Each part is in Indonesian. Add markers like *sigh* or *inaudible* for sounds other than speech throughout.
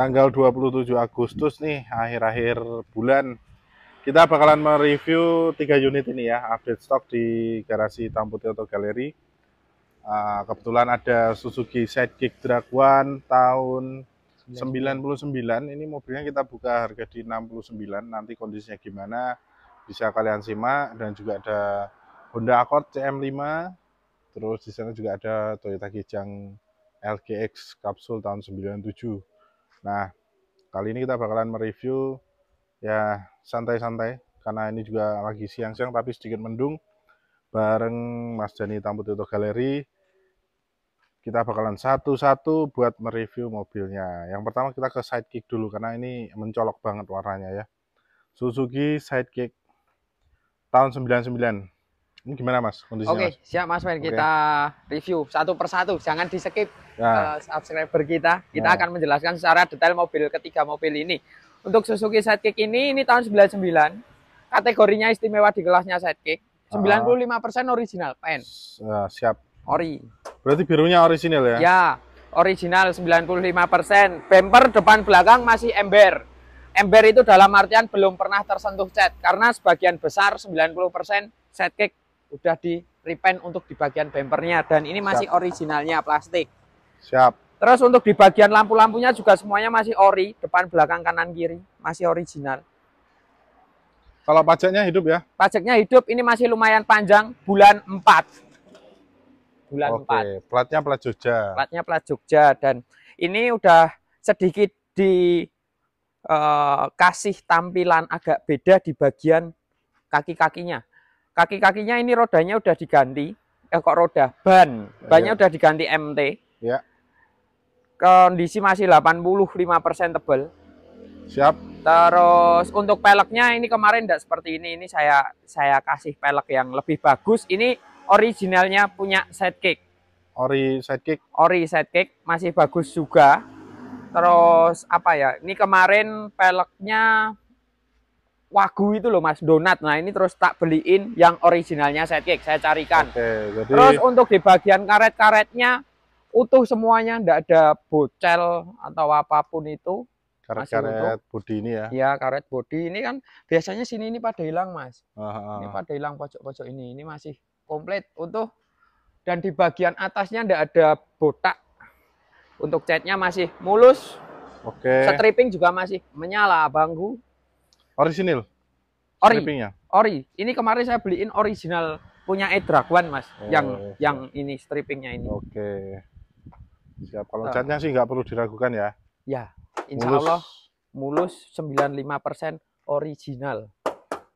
tanggal 27 Agustus nih akhir-akhir bulan kita bakalan mereview tiga unit ini ya update stok di garasi Tamputi Auto Galeri. Ah, kebetulan ada Suzuki Sidekick One tahun 99 ini mobilnya kita buka harga di 69 nanti kondisinya gimana bisa kalian simak dan juga ada Honda Accord CM5 terus di sana juga ada Toyota Kijang LGX kapsul tahun 97 Nah, kali ini kita bakalan mereview ya santai-santai karena ini juga lagi siang-siang tapi sedikit mendung bareng Mas Jani Tambut itu Galeri kita bakalan satu-satu buat mereview mobilnya yang pertama kita ke sidekick dulu karena ini mencolok banget warnanya ya Suzuki sidekick tahun 99 ini gimana Mas kondisinya? Oke, okay, siap Mas main kita okay. review satu persatu, jangan di skip nah. Ya. Eh, uh, subscriber kita. Kita nah. akan menjelaskan secara detail mobil ketiga mobil ini. Untuk Suzuki Sidekick ini ini tahun 99. Kategorinya istimewa di kelasnya Sidekick. 95% ah. original pen. ya, siap. Ori. Berarti birunya original ya? Ya, original 95%. Bumper depan belakang masih ember. Ember itu dalam artian belum pernah tersentuh cat karena sebagian besar 90% Sidekick udah di repaint untuk di bagian bempernya dan ini masih Siap. originalnya plastik. Siap. Terus untuk di bagian lampu-lampunya juga semuanya masih ori, depan, belakang, kanan, kiri, masih original. Kalau pajaknya hidup ya? Pajaknya hidup, ini masih lumayan panjang, bulan 4. Bulan Oke, 4. platnya plat Jogja. Platnya plat Jogja dan ini udah sedikit di uh, kasih tampilan agak beda di bagian kaki-kakinya kaki-kakinya ini rodanya udah diganti eh kok roda ban bannya yeah. udah diganti MT yeah. kondisi masih 85% tebal siap terus untuk peleknya ini kemarin tidak seperti ini ini saya saya kasih pelek yang lebih bagus ini originalnya punya sidekick ori sidekick ori sidekick masih bagus juga terus apa ya ini kemarin peleknya wagu itu loh mas donat nah ini terus tak beliin yang originalnya sidekick saya carikan Oke, jadi... terus untuk di bagian karet-karetnya utuh semuanya ndak ada bocel atau apapun itu karet-karet bodi ini ya ya karet bodi ini kan biasanya sini ini pada hilang mas ah, ah, ah. ini pada hilang pojok-pojok ini ini masih komplit utuh dan di bagian atasnya ndak ada botak untuk catnya masih mulus Oke. Stripping juga masih menyala, Bangku. Orisinil. Ori. Ori. Ini kemarin saya beliin original punya Edragwan, Mas. Oh, yang yang ini strippingnya ini. Oke. Okay. Siap. Kalau catnya ah. sih nggak perlu diragukan ya. Ya, insya mulus. Allah mulus 95% original.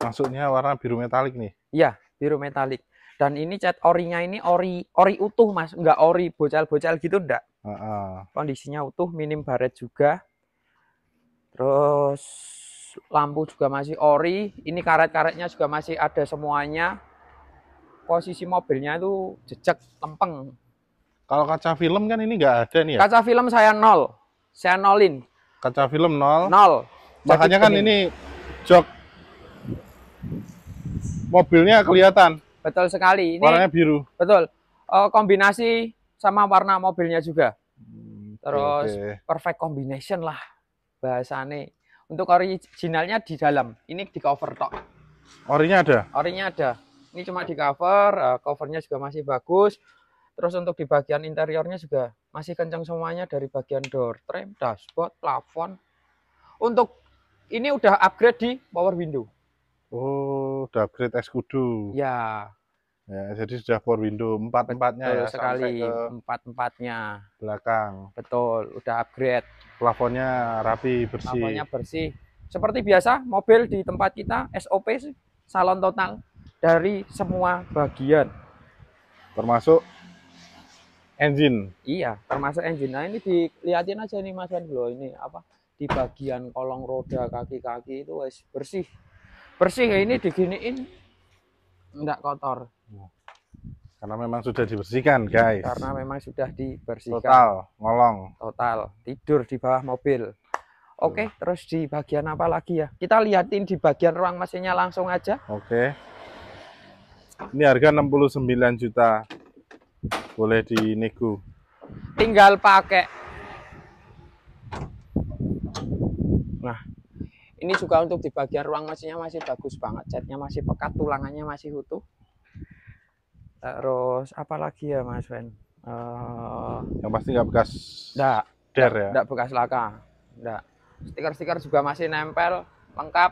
Maksudnya warna biru metalik nih? Iya, biru metalik. Dan ini cat orinya ini ori ori utuh mas, nggak ori bocal-bocal gitu ndak? Uh -uh. Kondisinya utuh, minim baret juga. Terus lampu juga masih ori ini karet-karetnya juga masih ada semuanya posisi mobilnya itu jejak lempeng kalau kaca film kan ini nggak ada nih ya kaca film saya nol saya nolin kaca film nol nol makanya kan ini jok mobilnya kelihatan betul sekali ini warnanya biru betul uh, kombinasi sama warna mobilnya juga hmm, terus okay. perfect combination lah bahasane untuk originalnya di dalam. Ini di cover tok. Orinya ada? Orinya ada. Ini cuma di cover, eh, covernya juga masih bagus. Terus untuk di bagian interiornya juga masih kencang semuanya dari bagian door trim, dashboard, plafon. Untuk ini udah upgrade di power window. Oh, udah upgrade Escudo kudu. Ya, Ya, jadi sudah por window empat empatnya ya sekali empat empatnya belakang. Betul, udah upgrade. Plafonnya rapi bersih. Plafonnya bersih. Seperti biasa mobil di tempat kita SOP salon total dari semua bagian. Termasuk engine. Iya, termasuk engine. Nah ini dilihatin aja nih Mas Wan ini apa di bagian kolong roda kaki-kaki itu wes bersih bersih ya ini diginiin enggak kotor karena memang sudah dibersihkan, guys. Karena memang sudah dibersihkan. Total, ngolong. Total, tidur di bawah mobil. Oke, okay, terus di bagian apa lagi ya? Kita lihatin di bagian ruang mesinnya langsung aja. Oke. Okay. Ini harga 69 juta. Boleh dinego. Tinggal pakai. Nah, ini juga untuk di bagian ruang mesinnya masih bagus banget. Catnya masih pekat, tulangannya masih utuh terus apa lagi ya Mas Wen uh, yang pasti nggak bekas enggak der ya enggak bekas laka enggak stiker-stiker juga masih nempel lengkap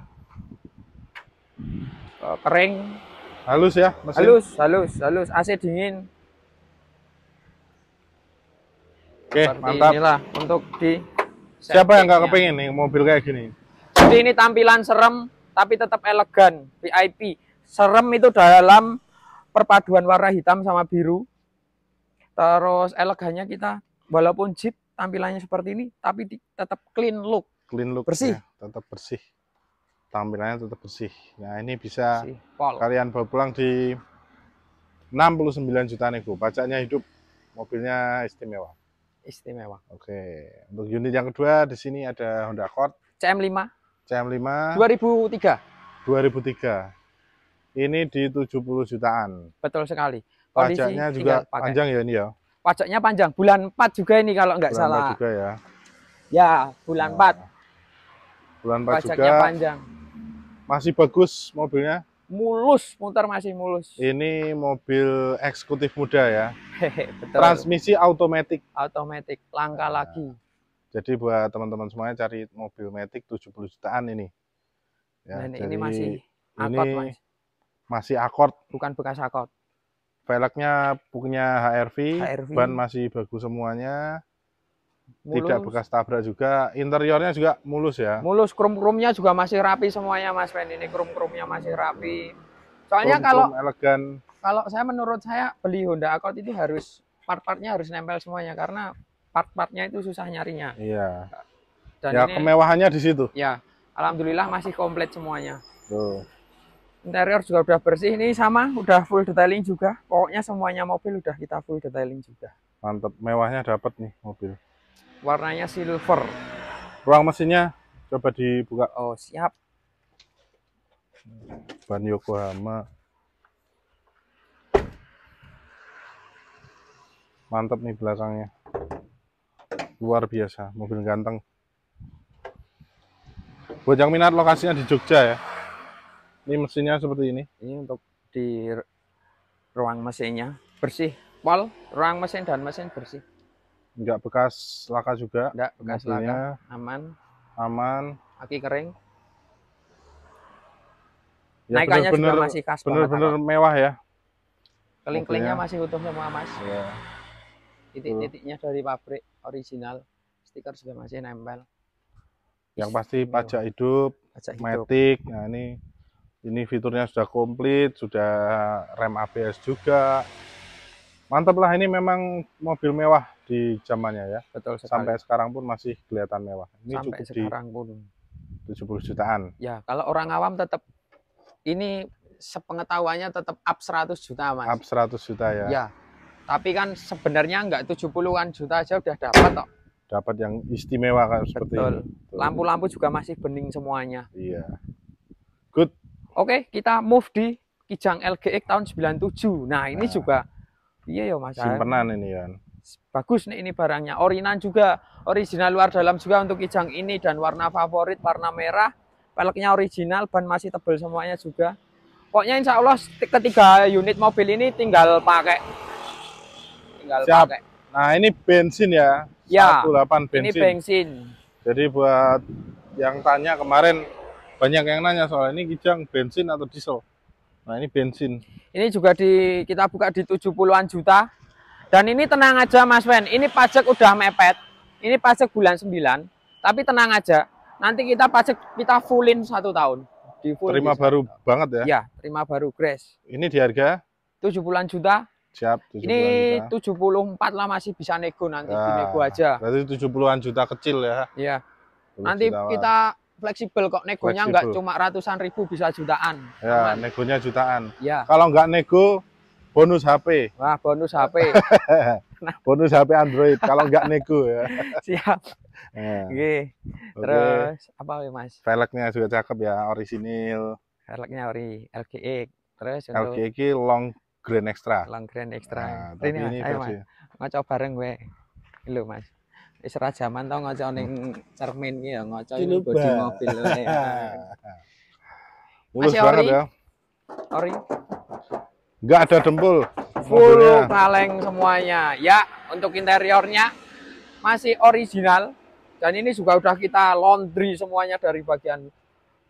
uh, kering halus ya mesin. halus halus halus AC dingin Oke, Seperti mantap. Inilah untuk di Siapa yang nggak kepingin nih mobil kayak gini? Jadi ini tampilan serem tapi tetap elegan, VIP. Serem itu dalam perpaduan warna hitam sama biru. Terus elegannya kita walaupun Jeep tampilannya seperti ini tapi tetap clean look. Clean look. Bersih. Ya, tetap bersih. Tampilannya tetap bersih. Nah, ini bisa bersih. kalian bawa pulang di 69 juta nego. Pajaknya hidup. Mobilnya istimewa. Istimewa. Oke. Untuk unit yang kedua di sini ada Honda Accord CM5. CM5 2003. 2003 ini di 70 jutaan. Betul sekali. Kondisi Pajaknya juga panjang ya ini ya. Pajaknya panjang, bulan 4 juga ini kalau nggak salah. Bulan juga ya. Ya, bulan nah. Ya. 4. Bulan 4 Pajaknya juga. panjang. Masih bagus mobilnya. Mulus, muter masih mulus. Ini mobil eksekutif muda ya. Betul. Transmisi automatic. Automatic, langka nah. Ya. lagi. Jadi buat teman-teman semuanya cari mobil Matic 70 jutaan ini. Ya, Dan jadi ini masih angkot, ini mas masih akord. Bukan bekas akord. Velgnya punya HRV, HRV, ban masih bagus semuanya. Mulus. Tidak bekas tabrak juga. Interiornya juga mulus ya. Mulus, krum-krumnya juga masih rapi semuanya Mas Ben. Ini krum-krumnya masih rapi. Soalnya krum -krum kalau elegan. Kalau saya menurut saya beli Honda Accord itu harus part-partnya harus nempel semuanya karena part-partnya itu susah nyarinya. Iya. Dan ya ini, kemewahannya di situ. Ya, alhamdulillah masih komplit semuanya. Tuh interior juga udah bersih ini sama udah full detailing juga pokoknya semuanya mobil udah kita full detailing juga mantap mewahnya dapat nih mobil warnanya silver ruang mesinnya coba dibuka oh siap ban Yokohama mantap nih belakangnya luar biasa mobil ganteng buat yang minat lokasinya di Jogja ya ini mesinnya seperti ini. Ini untuk di ruang mesinnya bersih, wall, ruang mesin dan mesin bersih. Enggak bekas laka juga. Enggak bekas mesinnya. laka, aman. Aman. Aki kering. Ya, Naikannya juga masih khas Bener-bener mewah ya. Keling-kelingnya masih utuh semua mas. Iya. Titik-titiknya dari pabrik original. Stiker juga masih nempel. Yang pasti iya. pajak hidup, pajak hidup. metik, nah ini ini fiturnya sudah komplit sudah rem ABS juga mantap lah ini memang mobil mewah di zamannya ya betul sekali. sampai sekarang pun masih kelihatan mewah ini sampai cukup sekarang di pun 70 jutaan ya kalau orang awam tetap ini sepengetahuannya tetap up 100 juta mas up 100 juta ya ya tapi kan sebenarnya nggak 70-an juta aja udah dapat kok dapat yang istimewa kan seperti Betul. lampu-lampu juga masih bening semuanya iya good Oke, kita move di Kijang LGX tahun 97. Nah, ini nah, juga iya ya Mas. Simpenan ini ya. Bagus nih ini barangnya. Orinan juga, original luar dalam juga untuk Kijang ini dan warna favorit warna merah. Peleknya original, ban masih tebal semuanya juga. Pokoknya insya Allah ketiga unit mobil ini tinggal pakai. Tinggal Siap. pakai. Nah, ini bensin ya. Ya. 18 bensin. Ini bensin. Jadi buat yang tanya kemarin banyak yang nanya soal ini kijang bensin atau diesel. Nah, ini bensin. Ini juga di kita buka di 70-an juta. Dan ini tenang aja Mas Wen, ini pajak udah mepet. Ini pajak bulan 9, tapi tenang aja. Nanti kita pajak kita fullin satu tahun. Di full terima di baru tahun. banget ya? Ya, terima baru grace. Ini di harga 70-an juta. Siap, 70 Ini juta. 74 lah masih bisa nego nanti ya, nah, nego aja. Berarti 70-an juta kecil ya. Iya. Nanti kita fleksibel kok negonya nggak cuma ratusan ribu bisa jutaan. Ya, Aman. negonya jutaan. Ya. Kalau nggak nego bonus HP. Wah, bonus HP. *laughs* bonus HP Android kalau nggak nego ya. *laughs* Siap. Ya. Oke. Terus apa ya, Mas? Velgnya juga cakep ya, orisinil. Velgnya ori LGX. Terus untuk LGX long grand extra. Long grand extra. Nah, ini, ini Mas. Mau bareng gue. Lho, Mas wis ra jaman to ngaca ning cermin ki ya ngaca bodi mobil ya. Mulus banget ya. Ori. Enggak ada dempul. Full kaleng semuanya. Ya, untuk interiornya masih original dan ini juga udah kita laundry semuanya dari bagian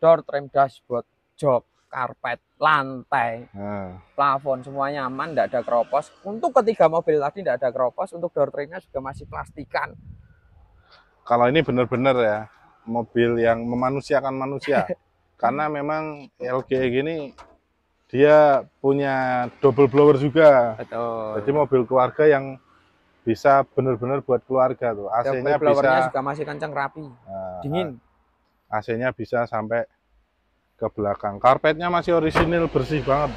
door, trim dashboard, jok, karpet, lantai, nah. plafon semuanya aman, tidak ada keropos. Untuk ketiga mobil tadi tidak ada keropos, untuk door trimnya juga masih plastikan kalau ini benar-benar ya mobil yang memanusiakan manusia *laughs* karena memang LGE gini dia punya double blower juga Betul. jadi mobil keluarga yang bisa benar-benar buat keluarga tuh AC-nya bisa juga masih kencang rapi uh, dingin AC-nya bisa sampai ke belakang karpetnya masih orisinil bersih banget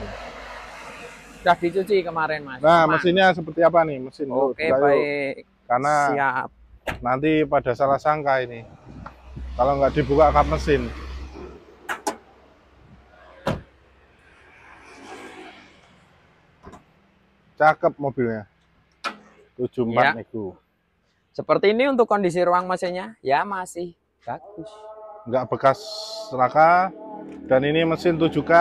sudah dicuci kemarin mas nah Cuman. mesinnya seperti apa nih mesin oke baik karena siap nanti pada salah sangka ini kalau nggak dibuka kap mesin cakep mobilnya 74 ya. itu seperti ini untuk kondisi ruang mesinnya ya masih bagus nggak bekas raka dan ini mesin 7K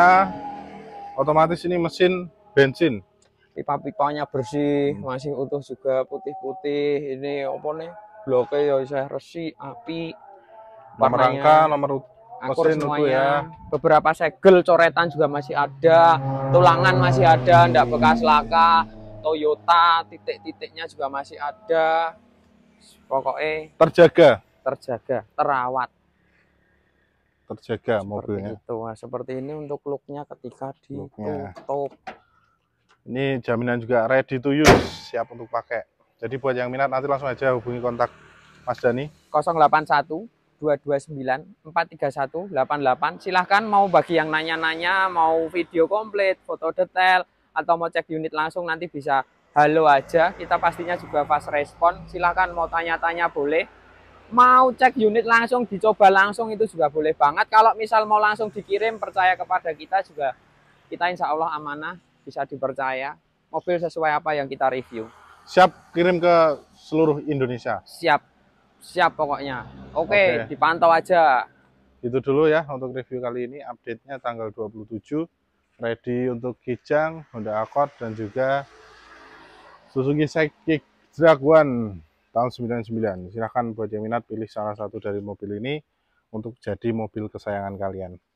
otomatis ini mesin bensin pipa-pipanya bersih hmm. masih utuh juga putih-putih ini opone nih bloke ya bisa resi, api. Nomor nomor akur semuanya. ya. Beberapa segel coretan juga masih ada, tulangan masih ada, ndak bekas laka, Toyota titik-titiknya juga masih ada. Pokoknya terjaga, terjaga, terawat. Terjaga seperti mobilnya. Itu. Nah, seperti ini untuk looknya ketika ditutup. Look ini jaminan juga ready to use, siap untuk pakai. Jadi buat yang minat nanti langsung aja hubungi kontak Mas Dani 081 229 431 88. Silahkan mau bagi yang nanya-nanya, mau video komplit, foto detail, atau mau cek unit langsung nanti bisa halo aja. Kita pastinya juga fast respon. Silahkan mau tanya-tanya boleh. Mau cek unit langsung, dicoba langsung itu juga boleh banget. Kalau misal mau langsung dikirim, percaya kepada kita juga. Kita insya Allah amanah, bisa dipercaya. Mobil sesuai apa yang kita review siap kirim ke seluruh Indonesia. Siap, siap pokoknya. Oke, okay, okay. dipantau aja. Itu dulu ya untuk review kali ini. Update-nya tanggal 27. Ready untuk Kijang, Honda Accord, dan juga Suzuki Sidekick Dragon tahun 99. Silahkan buat yang minat pilih salah satu dari mobil ini untuk jadi mobil kesayangan kalian.